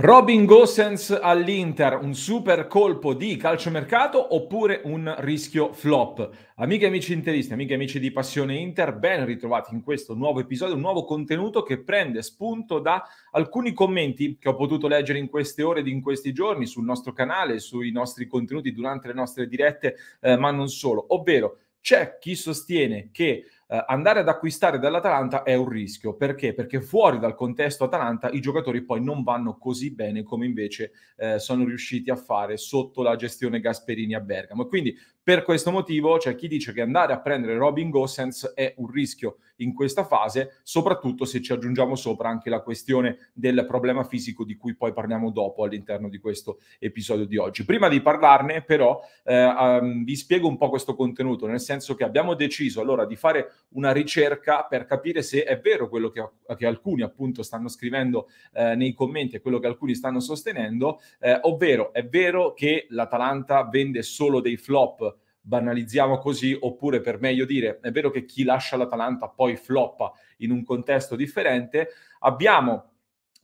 Robin Gossens all'Inter, un super colpo di calciomercato oppure un rischio flop? Amiche e amici interisti, amiche e amici di Passione Inter, ben ritrovati in questo nuovo episodio, un nuovo contenuto che prende spunto da alcuni commenti che ho potuto leggere in queste ore ed in questi giorni sul nostro canale, sui nostri contenuti durante le nostre dirette, eh, ma non solo, ovvero c'è chi sostiene che eh, andare ad acquistare dall'Atalanta è un rischio. Perché? Perché fuori dal contesto Atalanta i giocatori poi non vanno così bene come invece eh, sono riusciti a fare sotto la gestione Gasperini a Bergamo. E quindi per questo motivo c'è cioè, chi dice che andare a prendere Robin Gossens è un rischio in questa fase, soprattutto se ci aggiungiamo sopra anche la questione del problema fisico di cui poi parliamo dopo all'interno di questo episodio di oggi. Prima di parlarne però eh, um, vi spiego un po' questo contenuto, nel senso che abbiamo deciso allora di fare una ricerca per capire se è vero quello che, che alcuni appunto stanno scrivendo eh, nei commenti e quello che alcuni stanno sostenendo, eh, ovvero è vero che l'Atalanta vende solo dei flop banalizziamo così, oppure per meglio dire, è vero che chi lascia l'Atalanta poi floppa in un contesto differente, abbiamo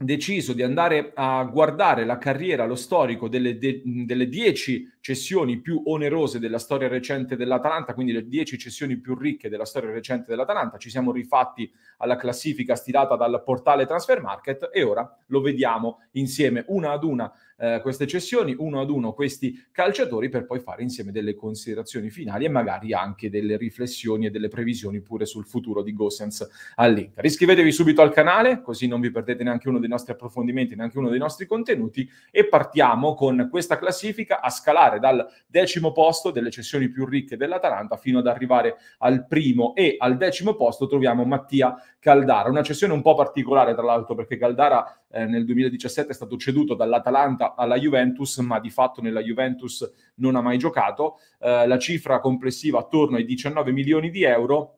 deciso di andare a guardare la carriera, lo storico delle, de- delle 10 cessioni più onerose della storia recente dell'Atalanta, quindi le dieci cessioni più ricche della storia recente dell'Atalanta. Ci siamo rifatti alla classifica stilata dal portale Transfer Market e ora lo vediamo insieme una ad una eh, queste cessioni, uno ad uno questi calciatori per poi fare insieme delle considerazioni finali e magari anche delle riflessioni e delle previsioni pure sul futuro di Gossens all'Inter. Iscrivetevi subito al canale così non vi perdete neanche uno dei nostri approfondimenti, neanche uno dei nostri contenuti e partiamo con questa classifica a scalare dal decimo posto delle cessioni più ricche dell'Atalanta fino ad arrivare al primo e al decimo posto troviamo Mattia Caldara, una cessione un po' particolare tra l'altro perché Caldara eh, nel 2017 è stato ceduto dall'Atalanta alla Juventus, ma di fatto nella Juventus non ha mai giocato. Eh, la cifra complessiva attorno ai 19 milioni di euro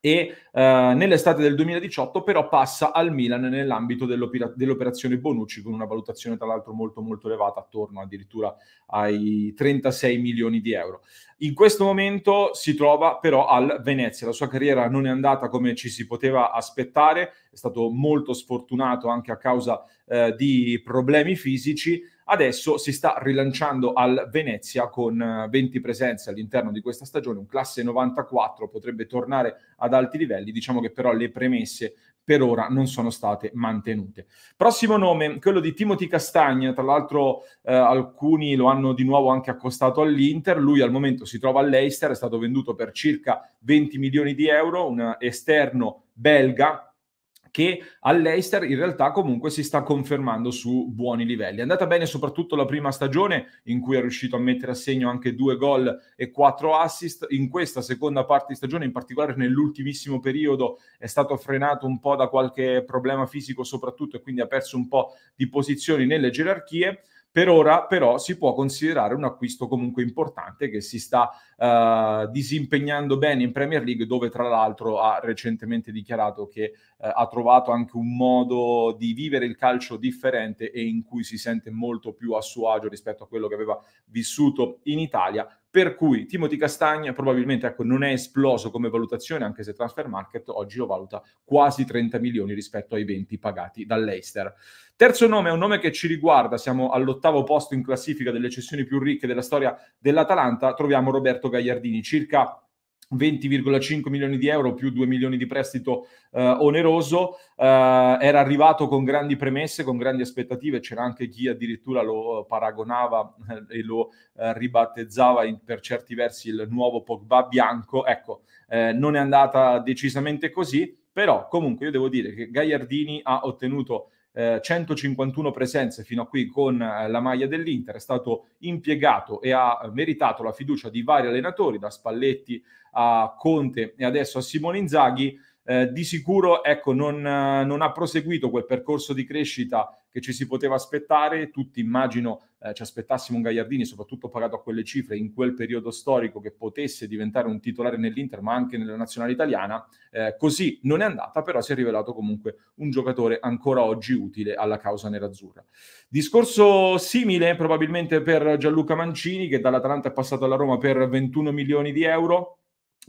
e eh, nell'estate del 2018 però passa al Milan nell'ambito dell'operazione Bonucci con una valutazione tra l'altro molto molto elevata attorno addirittura ai 36 milioni di euro. In questo momento si trova però al Venezia, la sua carriera non è andata come ci si poteva aspettare, è stato molto sfortunato anche a causa eh, di problemi fisici, Adesso si sta rilanciando al Venezia con 20 eh, presenze all'interno di questa stagione, un classe 94 potrebbe tornare ad alti livelli, diciamo che però le premesse per ora non sono state mantenute. Prossimo nome, quello di Timothy Castagna, tra l'altro eh, alcuni lo hanno di nuovo anche accostato all'Inter, lui al momento si trova all'Eister, è stato venduto per circa 20 milioni di euro, un esterno belga che all'Eister in realtà comunque si sta confermando su buoni livelli. È andata bene soprattutto la prima stagione in cui è riuscito a mettere a segno anche due gol e quattro assist. In questa seconda parte di stagione, in particolare nell'ultimissimo periodo, è stato frenato un po' da qualche problema fisico soprattutto e quindi ha perso un po' di posizioni nelle gerarchie per ora però si può considerare un acquisto comunque importante che si sta eh, disimpegnando bene in Premier League dove tra l'altro ha recentemente dichiarato che eh, ha trovato anche un modo di vivere il calcio differente e in cui si sente molto più a suo agio rispetto a quello che aveva vissuto in Italia per cui Timothy Castagna probabilmente ecco, non è esploso come valutazione, anche se Transfer Market oggi lo valuta quasi 30 milioni rispetto ai 20 pagati dall'Eister. Terzo nome è un nome che ci riguarda, siamo all'ottavo posto in classifica delle cessioni più ricche della storia dell'Atalanta, troviamo Roberto Gagliardini, circa 20,5 milioni di euro più 2 milioni di prestito eh, oneroso, eh, era arrivato con grandi premesse, con grandi aspettative, c'era anche chi addirittura lo paragonava eh, e lo eh, ribattezzava in, per certi versi il nuovo Pogba bianco, ecco, eh, non è andata decisamente così, però comunque io devo dire che Gagliardini ha ottenuto 151 eh, presenze fino a qui con eh, la maglia dell'Inter, è stato impiegato e ha meritato la fiducia di vari allenatori, da Spalletti a Conte e adesso a Simone Inzaghi. Eh, di sicuro ecco, non, eh, non, ha proseguito quel percorso di crescita che ci si poteva aspettare, tutti immagino eh, ci aspettassimo un Gagliardini, soprattutto pagato a quelle cifre in quel periodo storico, che potesse diventare un titolare nell'Inter, ma anche nella nazionale italiana. Eh, così non è andata, però si è rivelato comunque un giocatore ancora oggi utile alla causa nerazzurra. Discorso simile probabilmente per Gianluca Mancini, che dall'Atalanta è passato alla Roma per 21 milioni di euro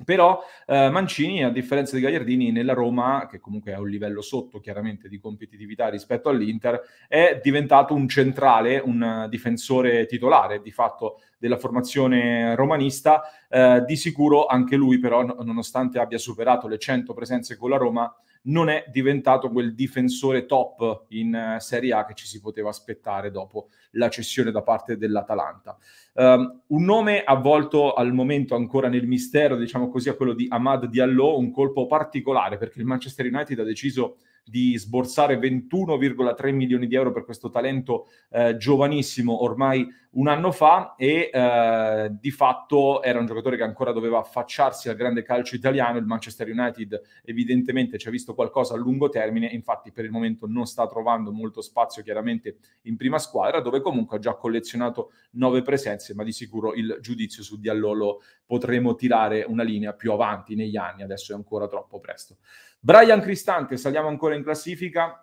però eh, Mancini, a differenza di Gagliardini, nella Roma, che comunque è un livello sotto chiaramente di competitività rispetto all'Inter, è diventato un centrale, un difensore titolare di fatto della formazione romanista. Eh, di sicuro anche lui, però, nonostante abbia superato le 100 presenze con la Roma, non è diventato quel difensore top in eh, Serie A che ci si poteva aspettare dopo la cessione da parte dell'Atalanta. Um, un nome avvolto al momento ancora nel mistero, diciamo così, a quello di Ahmad Diallo, un colpo particolare perché il Manchester United ha deciso di sborsare 21,3 milioni di euro per questo talento eh, giovanissimo ormai un anno fa e eh, di fatto era un giocatore che ancora doveva affacciarsi al grande calcio italiano, il Manchester United evidentemente ci ha visto qualcosa a lungo termine, infatti per il momento non sta trovando molto spazio chiaramente in prima squadra dove comunque ha già collezionato nove presenze, ma di sicuro il giudizio su Diallolo potremo tirare una linea più avanti negli anni, adesso è ancora troppo presto. Brian Cristante, saliamo ancora in classifica,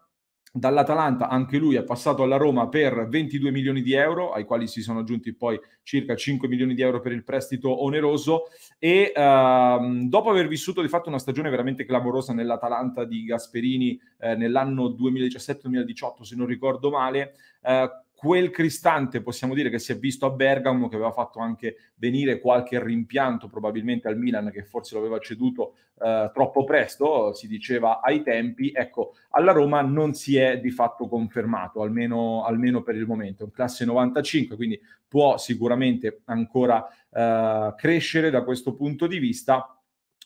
dall'Atalanta, anche lui è passato alla Roma per 22 milioni di euro, ai quali si sono aggiunti poi circa 5 milioni di euro per il prestito oneroso e ehm, dopo aver vissuto di fatto una stagione veramente clamorosa nell'Atalanta di Gasperini eh, nell'anno 2017-2018 se non ricordo male, eh, quel cristante possiamo dire che si è visto a Bergamo, che aveva fatto anche venire qualche rimpianto probabilmente al Milan, che forse lo aveva ceduto eh, troppo presto, si diceva ai tempi, ecco, alla Roma non si è di fatto confermato, almeno, almeno per il momento, è un classe 95, quindi può sicuramente ancora eh, crescere da questo punto di vista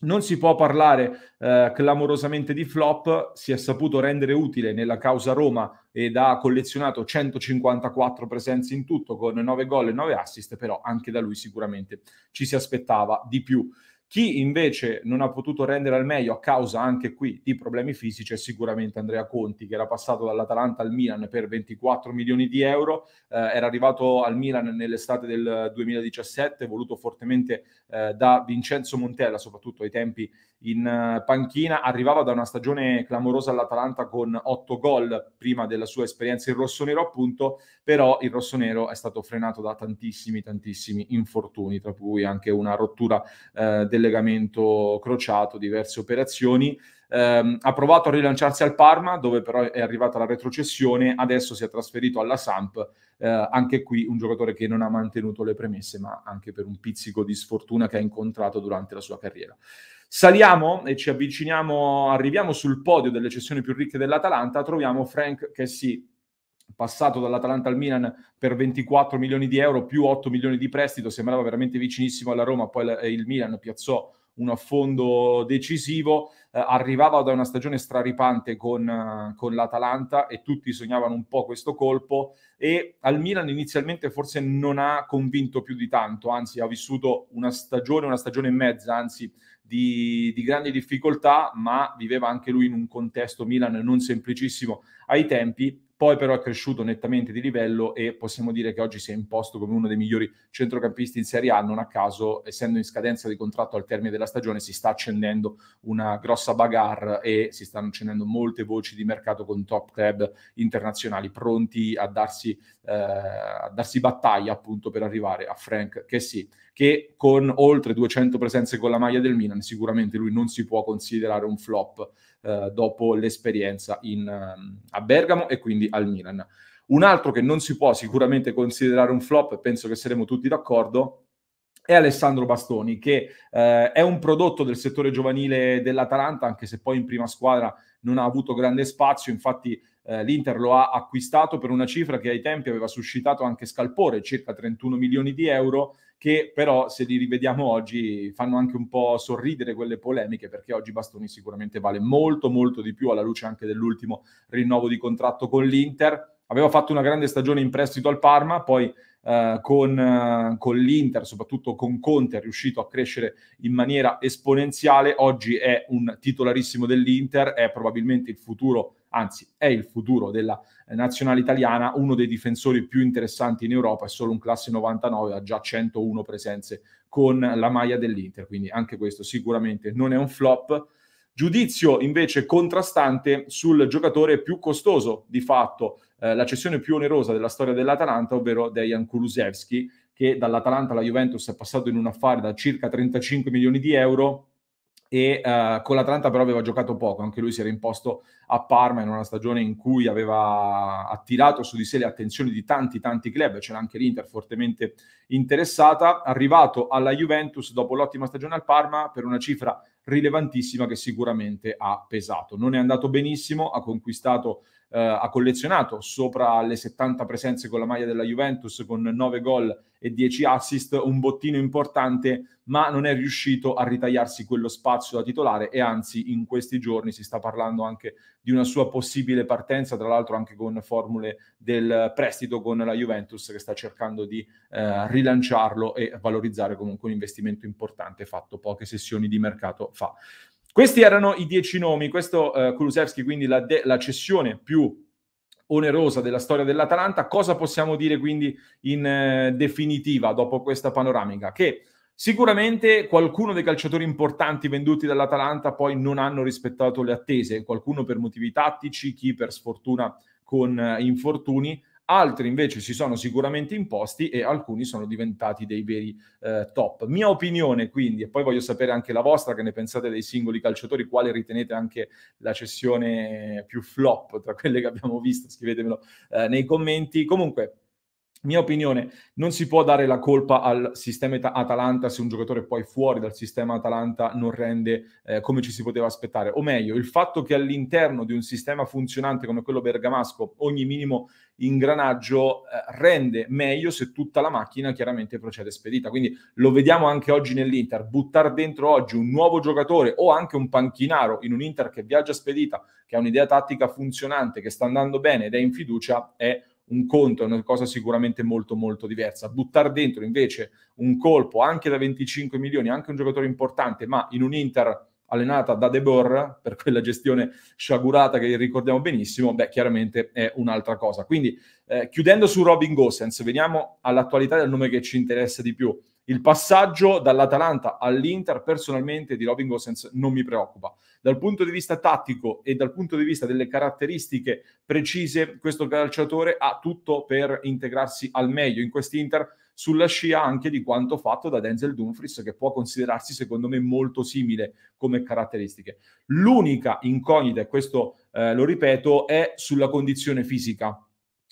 non si può parlare eh, clamorosamente di flop, si è saputo rendere utile nella causa Roma ed ha collezionato 154 presenze in tutto con 9 gol e 9 assist, però anche da lui sicuramente ci si aspettava di più. Chi invece non ha potuto rendere al meglio a causa anche qui di problemi fisici è sicuramente Andrea Conti, che era passato dall'Atalanta al Milan per 24 milioni di euro, eh, era arrivato al Milan nell'estate del 2017, voluto fortemente eh, da Vincenzo Montella, soprattutto ai tempi in uh, panchina, arrivava da una stagione clamorosa all'Atalanta con 8 gol prima della sua esperienza in rossonero, appunto, però il rossonero è stato frenato da tantissimi, tantissimi infortuni, tra cui anche una rottura eh, del del legamento crociato, diverse operazioni. Eh, ha provato a rilanciarsi al Parma, dove però è arrivata la retrocessione, adesso si è trasferito alla Samp, eh, anche qui un giocatore che non ha mantenuto le premesse, ma anche per un pizzico di sfortuna che ha incontrato durante la sua carriera. Saliamo e ci avviciniamo, arriviamo sul podio delle cessioni più ricche dell'Atalanta, troviamo Frank Cassie passato dall'Atalanta al Milan per 24 milioni di euro più 8 milioni di prestito, sembrava veramente vicinissimo alla Roma, poi il Milan piazzò un affondo decisivo, eh, arrivava da una stagione straripante con, eh, con, l'Atalanta e tutti sognavano un po' questo colpo e al Milan inizialmente forse non ha convinto più di tanto, anzi ha vissuto una stagione, una stagione e mezza, anzi di, di grandi difficoltà, ma viveva anche lui in un contesto Milan non semplicissimo ai tempi poi però è cresciuto nettamente di livello e possiamo dire che oggi si è imposto come uno dei migliori centrocampisti in Serie A, non a caso essendo in scadenza di contratto al termine della stagione si sta accendendo una grossa bagarre e si stanno accendendo molte voci di mercato con top club internazionali pronti a darsi, eh, a darsi battaglia appunto per arrivare a Frank che sì, che con oltre 200 presenze con la maglia del Milan sicuramente lui non si può considerare un flop eh, dopo l'esperienza in, ehm, a Bergamo e quindi al Milan. Un altro che non si può sicuramente considerare un flop, penso che saremo tutti d'accordo, è Alessandro Bastoni, che eh, è un prodotto del settore giovanile dell'Atalanta, anche se poi in prima squadra non ha avuto grande spazio, infatti eh, l'Inter lo ha acquistato per una cifra che ai tempi aveva suscitato anche scalpore, circa 31 milioni di euro, che però se li rivediamo oggi fanno anche un po' sorridere quelle polemiche perché oggi Bastoni sicuramente vale molto molto di più alla luce anche dell'ultimo rinnovo di contratto con l'Inter. Aveva fatto una grande stagione in prestito al Parma, poi eh, con, eh, con, l'Inter, soprattutto con Conte, è riuscito a crescere in maniera esponenziale. Oggi è un titolarissimo dell'Inter, è probabilmente il futuro, anzi è il futuro della nazionale italiana, uno dei difensori più interessanti in Europa, è solo un classe 99, ha già 101 presenze con la maglia dell'Inter, quindi anche questo sicuramente non è un flop Giudizio invece contrastante sul giocatore più costoso, di fatto, eh, la cessione più onerosa della storia dell'Atalanta, ovvero Dejan Kulusevski, che dall'Atalanta alla Juventus è passato in un affare da circa 35 milioni di euro e uh, con l'Atalanta però aveva giocato poco, anche lui si era imposto a Parma in una stagione in cui aveva attirato su di sé le attenzioni di tanti tanti club, c'era anche l'Inter fortemente interessata, arrivato alla Juventus dopo l'ottima stagione al Parma per una cifra rilevantissima che sicuramente ha pesato. Non è andato benissimo, ha conquistato eh, ha collezionato, sopra le 70 presenze con la maglia della Juventus, con 9 gol e 10 assist, un bottino importante, ma non è riuscito a ritagliarsi quello spazio da titolare e anzi in questi giorni si sta parlando anche di una sua possibile partenza, tra l'altro anche con formule del prestito con la Juventus che sta cercando di eh, rilanciarlo e valorizzare comunque un investimento importante fatto poche sessioni di mercato fa. Questi erano i dieci nomi, questo eh, Kulusevski quindi la, de- la cessione più onerosa della storia dell'Atalanta. Cosa possiamo dire quindi in eh, definitiva dopo questa panoramica? Che sicuramente qualcuno dei calciatori importanti venduti dall'Atalanta poi non hanno rispettato le attese, qualcuno per motivi tattici, chi per sfortuna con eh, infortuni, altri invece si sono sicuramente imposti e alcuni sono diventati dei veri eh, top. Mia opinione quindi, e poi voglio sapere anche la vostra, che ne pensate dei singoli calciatori, quale ritenete anche la cessione più flop tra quelle che abbiamo visto, scrivetemelo eh, nei commenti. Comunque, mia opinione, non si può dare la colpa al sistema Atalanta se un giocatore poi fuori dal sistema Atalanta non rende eh, come ci si poteva aspettare. O meglio, il fatto che all'interno di un sistema funzionante come quello bergamasco ogni minimo ingranaggio eh, rende meglio se tutta la macchina chiaramente procede spedita. Quindi lo vediamo anche oggi nell'Inter. Buttare dentro oggi un nuovo giocatore o anche un panchinaro in un Inter che viaggia spedita, che ha un'idea tattica funzionante, che sta andando bene ed è in fiducia, è un conto è una cosa sicuramente molto molto diversa. Buttare dentro invece un colpo anche da 25 milioni, anche un giocatore importante, ma in un Inter allenata da De Boer per quella gestione sciagurata che ricordiamo benissimo, beh, chiaramente è un'altra cosa. Quindi, eh, chiudendo su Robin Gosens, veniamo all'attualità del nome che ci interessa di più. Il passaggio dall'Atalanta all'Inter personalmente di Robin Gosens non mi preoccupa. Dal punto di vista tattico e dal punto di vista delle caratteristiche precise, questo calciatore ha tutto per integrarsi al meglio in quest'Inter sulla scia anche di quanto fatto da Denzel Dumfries, che può considerarsi secondo me molto simile come caratteristiche. L'unica incognita, e questo eh, lo ripeto, è sulla condizione fisica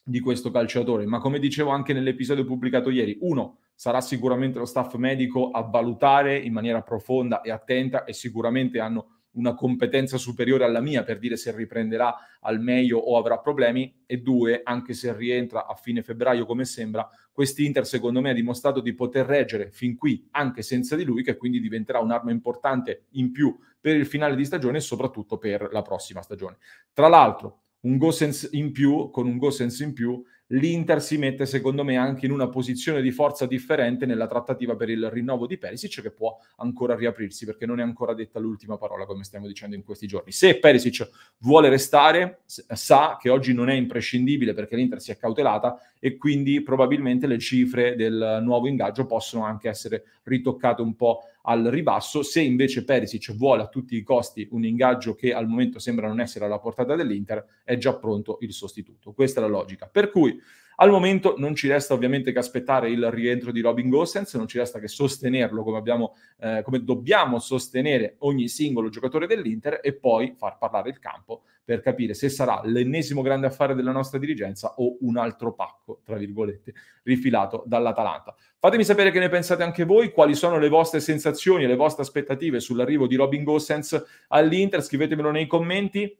di questo calciatore, ma come dicevo anche nell'episodio pubblicato ieri, uno, sarà sicuramente lo staff medico a valutare in maniera profonda e attenta e sicuramente hanno una competenza superiore alla mia per dire se riprenderà al meglio o avrà problemi e due, anche se rientra a fine febbraio come sembra, quest'Inter secondo me ha dimostrato di poter reggere fin qui anche senza di lui che quindi diventerà un'arma importante in più per il finale di stagione e soprattutto per la prossima stagione. Tra l'altro, un go sense in più, con un go sense in più l'Inter si mette secondo me anche in una posizione di forza differente nella trattativa per il rinnovo di Perisic che può ancora riaprirsi perché non è ancora detta l'ultima parola come stiamo dicendo in questi giorni. Se Perisic vuole restare sa che oggi non è imprescindibile perché l'Inter si è cautelata e quindi probabilmente le cifre del nuovo ingaggio possono anche essere ritoccate un po' al ribasso. Se invece Perisic vuole a tutti i costi un ingaggio che al momento sembra non essere alla portata dell'Inter, è già pronto il sostituto. Questa è la logica. Per cui al momento non ci resta ovviamente che aspettare il rientro di Robin Gossens, non ci resta che sostenerlo come, abbiamo, eh, come dobbiamo sostenere ogni singolo giocatore dell'Inter e poi far parlare il campo per capire se sarà l'ennesimo grande affare della nostra dirigenza o un altro pacco, tra virgolette, rifilato dall'Atalanta. Fatemi sapere che ne pensate anche voi, quali sono le vostre sensazioni e le vostre aspettative sull'arrivo di Robin Gossens all'Inter, scrivetemelo nei commenti.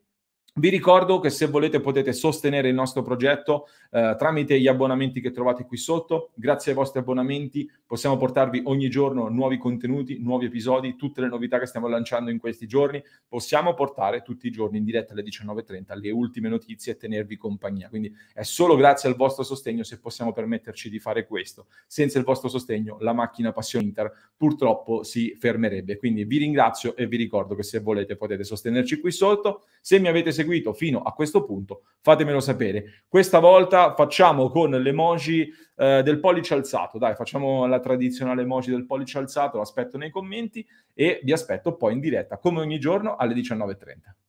Vi ricordo che se volete potete sostenere il nostro progetto eh, tramite gli abbonamenti che trovate qui sotto. Grazie ai vostri abbonamenti possiamo portarvi ogni giorno nuovi contenuti, nuovi episodi, tutte le novità che stiamo lanciando in questi giorni. Possiamo portare tutti i giorni in diretta alle 19.30 le ultime notizie e tenervi compagnia. Quindi è solo grazie al vostro sostegno se possiamo permetterci di fare questo. Senza il vostro sostegno la macchina Passione Inter purtroppo si fermerebbe. Quindi vi ringrazio e vi ricordo che se volete potete sostenerci qui sotto. Se mi avete seguito seguito fino a questo punto, fatemelo sapere. Questa volta facciamo con l'emoji eh, del pollice alzato, dai, facciamo la tradizionale emoji del pollice alzato, l'aspetto nei commenti e vi aspetto poi in diretta come ogni giorno alle 19.30.